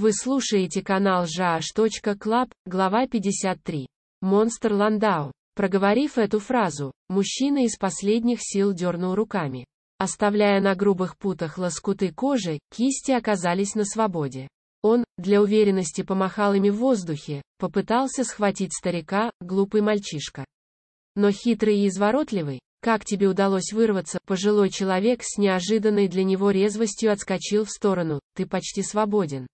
Вы слушаете канал Жаш.Клаб, глава 53. Монстр Ландау. Проговорив эту фразу, мужчина из последних сил дернул руками. Оставляя на грубых путах лоскуты кожи, кисти оказались на свободе. Он, для уверенности помахал ими в воздухе, попытался схватить старика, глупый мальчишка. Но хитрый и изворотливый, как тебе удалось вырваться, пожилой человек с неожиданной для него резвостью отскочил в сторону, ты почти свободен.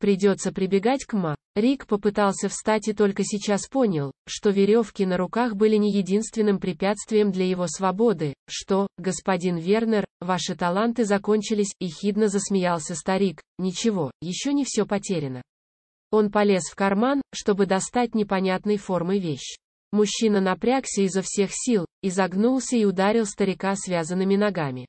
Придется прибегать к ма. Рик попытался встать и только сейчас понял, что веревки на руках были не единственным препятствием для его свободы, что, господин Вернер, ваши таланты закончились, и хидно засмеялся старик, ничего, еще не все потеряно. Он полез в карман, чтобы достать непонятной формы вещь. Мужчина напрягся изо всех сил, изогнулся и ударил старика связанными ногами.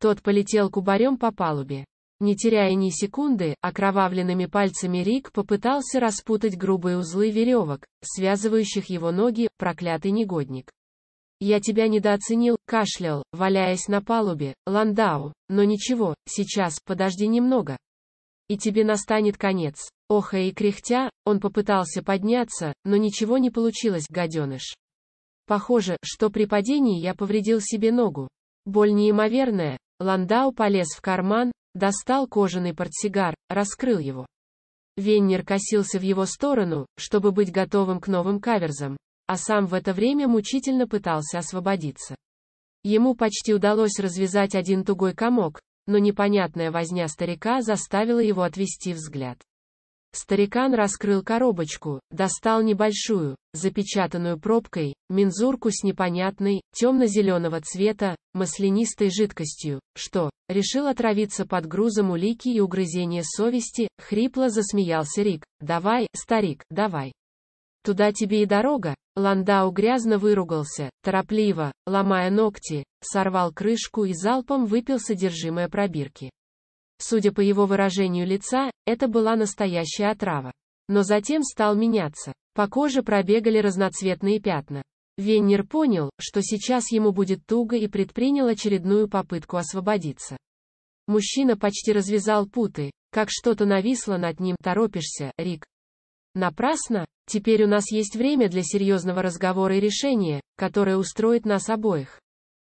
Тот полетел кубарем по палубе. Не теряя ни секунды, окровавленными пальцами Рик попытался распутать грубые узлы веревок, связывающих его ноги, проклятый негодник. «Я тебя недооценил», — кашлял, валяясь на палубе, Ландау, но ничего, сейчас, подожди немного. И тебе настанет конец. Охо и кряхтя, он попытался подняться, но ничего не получилось, гаденыш. Похоже, что при падении я повредил себе ногу. Боль неимоверная, Ландау полез в карман, Достал кожаный портсигар, раскрыл его. Веннер косился в его сторону, чтобы быть готовым к новым каверзам, а сам в это время мучительно пытался освободиться. Ему почти удалось развязать один тугой комок, но непонятная возня старика заставила его отвести взгляд. Старикан раскрыл коробочку, достал небольшую, запечатанную пробкой, мензурку с непонятной, темно-зеленого цвета, маслянистой жидкостью, что, решил отравиться под грузом улики и угрызения совести, хрипло засмеялся Рик, давай, старик, давай. Туда тебе и дорога. Ландау грязно выругался, торопливо, ломая ногти, сорвал крышку и залпом выпил содержимое пробирки. Судя по его выражению лица, это была настоящая отрава. Но затем стал меняться. По коже пробегали разноцветные пятна. Веннер понял, что сейчас ему будет туго и предпринял очередную попытку освободиться. Мужчина почти развязал путы, как что-то нависло над ним. Торопишься, Рик. Напрасно, теперь у нас есть время для серьезного разговора и решения, которое устроит нас обоих.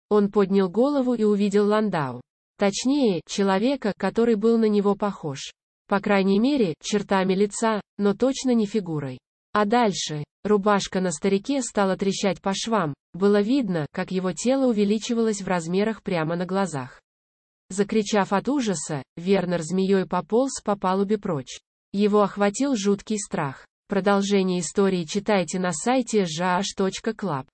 Он поднял голову и увидел Ландау. Точнее, человека, который был на него похож. По крайней мере, чертами лица, но точно не фигурой. А дальше, рубашка на старике стала трещать по швам, было видно, как его тело увеличивалось в размерах прямо на глазах. Закричав от ужаса, Вернер змеей пополз по палубе прочь. Его охватил жуткий страх. Продолжение истории читайте на сайте jh.club.